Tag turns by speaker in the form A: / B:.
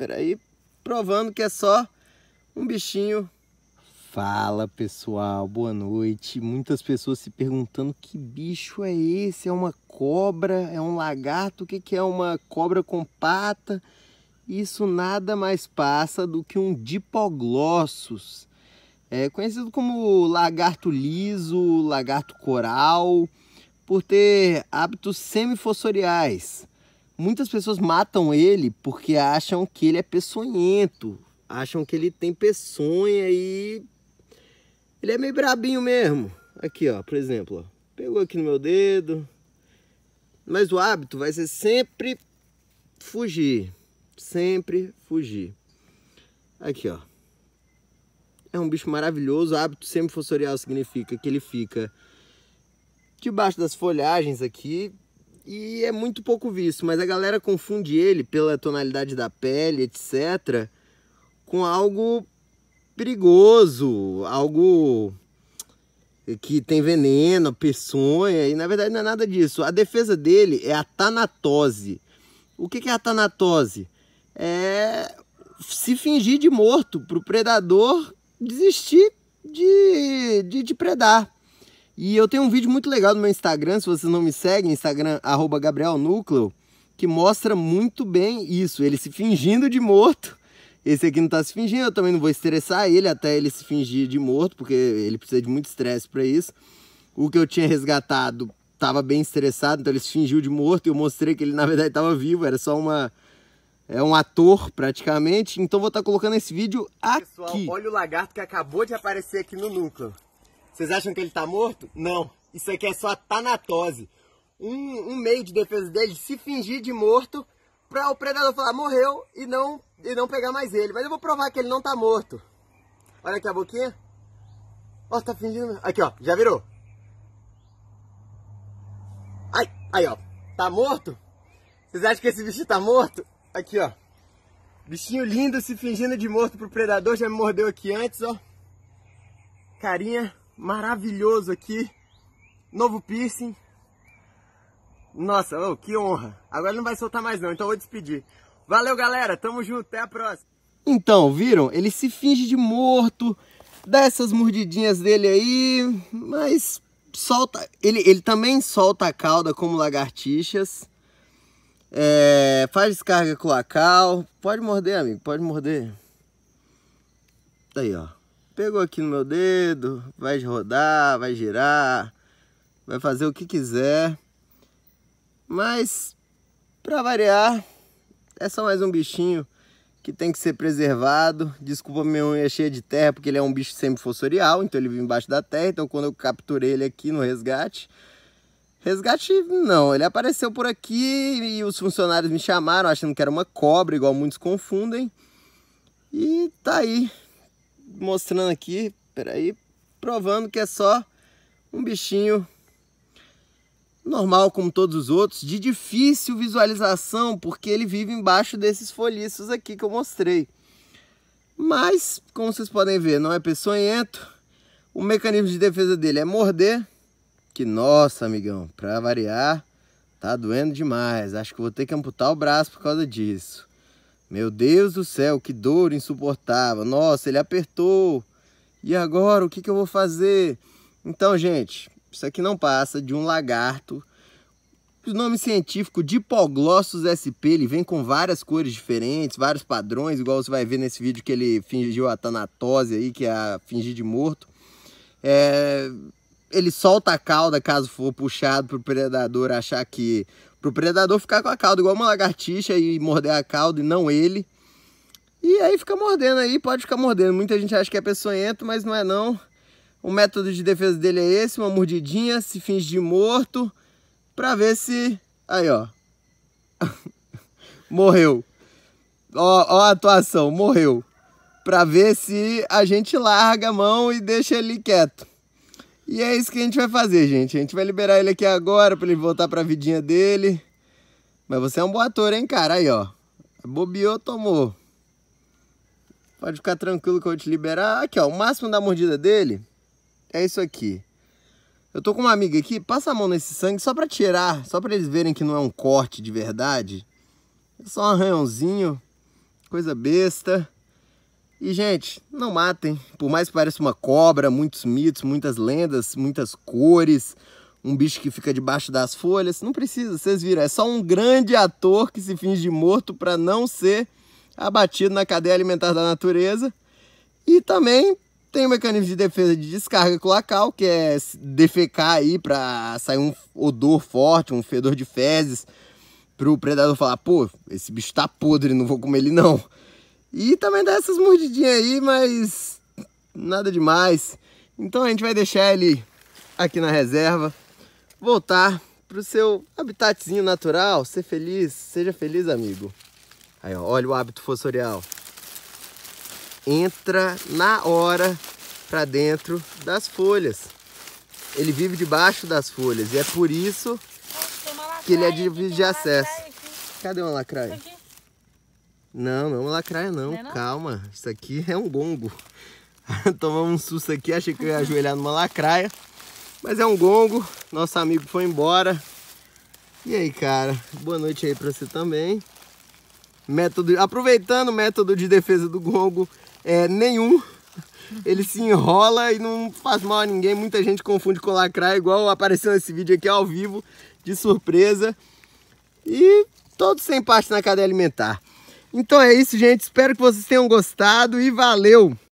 A: espera aí, provando que é só um bichinho. Fala pessoal, boa noite. Muitas pessoas se perguntando que bicho é esse? É uma cobra? É um lagarto? O que, que é uma cobra com pata? Isso nada mais passa do que um dipoglossus, é conhecido como lagarto liso, lagarto coral, por ter hábitos semifossoriais muitas pessoas matam ele porque acham que ele é peçonhento, acham que ele tem peçonha e ele é meio brabinho mesmo. Aqui, ó, por exemplo, ó, pegou aqui no meu dedo. Mas o hábito vai ser sempre fugir, sempre fugir. Aqui, ó. É um bicho maravilhoso, o hábito semifossorial significa que ele fica debaixo das folhagens aqui, e é muito pouco visto, mas a galera confunde ele pela tonalidade da pele, etc, com algo perigoso, algo que tem veneno, peçonha, e na verdade não é nada disso. A defesa dele é a tanatose. O que é a tanatose? É se fingir de morto para o predador desistir de, de, de predar. E eu tenho um vídeo muito legal no meu Instagram, se vocês não me seguem, Instagram, arroba que mostra muito bem isso, ele se fingindo de morto. Esse aqui não está se fingindo, eu também não vou estressar ele até ele se fingir de morto, porque ele precisa de muito estresse para isso. O que eu tinha resgatado estava bem estressado, então ele se fingiu de morto e eu mostrei que ele na verdade estava vivo, era só uma é um ator praticamente. Então vou estar tá colocando esse vídeo aqui. Pessoal, olha o lagarto que acabou de aparecer aqui no núcleo. Vocês acham que ele está morto? Não. Isso aqui é só a tanatose. Um, um meio de defesa dele se fingir de morto para o predador falar morreu e não, e não pegar mais ele. Mas eu vou provar que ele não está morto. Olha aqui a boquinha. Ó, tá fingindo. Aqui, ó, já virou. Ai, aí, ó. Tá morto? Vocês acham que esse bicho tá morto? Aqui, ó. Bichinho lindo se fingindo de morto pro predador. Já me mordeu aqui antes, ó. Carinha maravilhoso aqui. Novo piercing. Nossa, oh, que honra. Agora não vai soltar mais não, então eu vou despedir. Valeu, galera. Tamo junto. Até a próxima. Então, viram? Ele se finge de morto. Dá essas mordidinhas dele aí. Mas solta... Ele, ele também solta a cauda como lagartixas. É, faz descarga com a cal Pode morder, amigo. Pode morder. Aí, ó pegou aqui no meu dedo, vai rodar, vai girar, vai fazer o que quiser. Mas, para variar, é só mais um bichinho que tem que ser preservado. Desculpa minha unha é cheia de terra, porque ele é um bicho semifossorial, então ele vive embaixo da terra. Então quando eu capturei ele aqui no resgate... Resgate não, ele apareceu por aqui e os funcionários me chamaram achando que era uma cobra, igual muitos confundem. E tá aí, mostrando aqui, peraí, provando que é só um bichinho normal como todos os outros, de difícil visualização, porque ele vive embaixo desses folhiços aqui que eu mostrei. Mas, como vocês podem ver, não é peçonhento. O mecanismo de defesa dele é morder, que nossa, amigão, para variar, tá doendo demais. Acho que vou ter que amputar o braço por causa disso. Meu Deus do céu, que dor insuportável. Nossa, ele apertou. E agora, o que, que eu vou fazer? Então, gente, isso aqui não passa de um lagarto. O nome científico de Dipoglossus sp, ele vem com várias cores diferentes, vários padrões, igual você vai ver nesse vídeo que ele fingiu a tanatose aí, que é a fingir de morto. É, ele solta a cauda caso for puxado para o predador achar que Pro predador ficar com a cauda igual uma lagartixa e morder a cauda e não ele. E aí fica mordendo aí, pode ficar mordendo. Muita gente acha que é peçonhento, mas não é não. O método de defesa dele é esse, uma mordidinha, se finge morto, pra ver se... Aí, ó. morreu. Ó, ó a atuação, morreu. Pra ver se a gente larga a mão e deixa ele quieto. E é isso que a gente vai fazer, gente. A gente vai liberar ele aqui agora pra ele voltar pra vidinha dele. Mas você é um bom ator, hein, cara? Aí, ó. Bobiou, tomou. Pode ficar tranquilo que eu vou te liberar. Aqui, ó. O máximo da mordida dele é isso aqui. Eu tô com uma amiga aqui. Passa a mão nesse sangue só pra tirar. Só pra eles verem que não é um corte de verdade. É só um arranhãozinho. Coisa besta. E, gente, não matem. Por mais que pareça uma cobra, muitos mitos, muitas lendas, muitas cores, um bicho que fica debaixo das folhas, não precisa, vocês viram. É só um grande ator que se finge morto para não ser abatido na cadeia alimentar da natureza. E também tem um mecanismo de defesa de descarga cloacal, que é defecar aí para sair um odor forte, um fedor de fezes, para o predador falar, pô, esse bicho está podre, não vou comer ele não. E também dá essas mordidinhas aí, mas nada demais. Então a gente vai deixar ele aqui na reserva, voltar pro seu habitatzinho natural, ser feliz, seja feliz, amigo. Aí, ó, olha o hábito fossorial. Entra na hora para dentro das folhas. Ele vive debaixo das folhas e é por isso que ele é de, de acesso. Cadê uma lacraia? Não, não é uma lacraia não, não, é não? calma. Isso aqui é um gongo. Tomamos um susto aqui, achei que eu ia ajoelhar numa lacraia. Mas é um gongo, nosso amigo foi embora. E aí, cara, boa noite aí pra você também. Método, aproveitando o método de defesa do gongo, é nenhum. Ele se enrola e não faz mal a ninguém. Muita gente confunde com lacraia, igual apareceu nesse vídeo aqui ao vivo, de surpresa. E todos sem parte na cadeia alimentar. Então é isso, gente. Espero que vocês tenham gostado e valeu!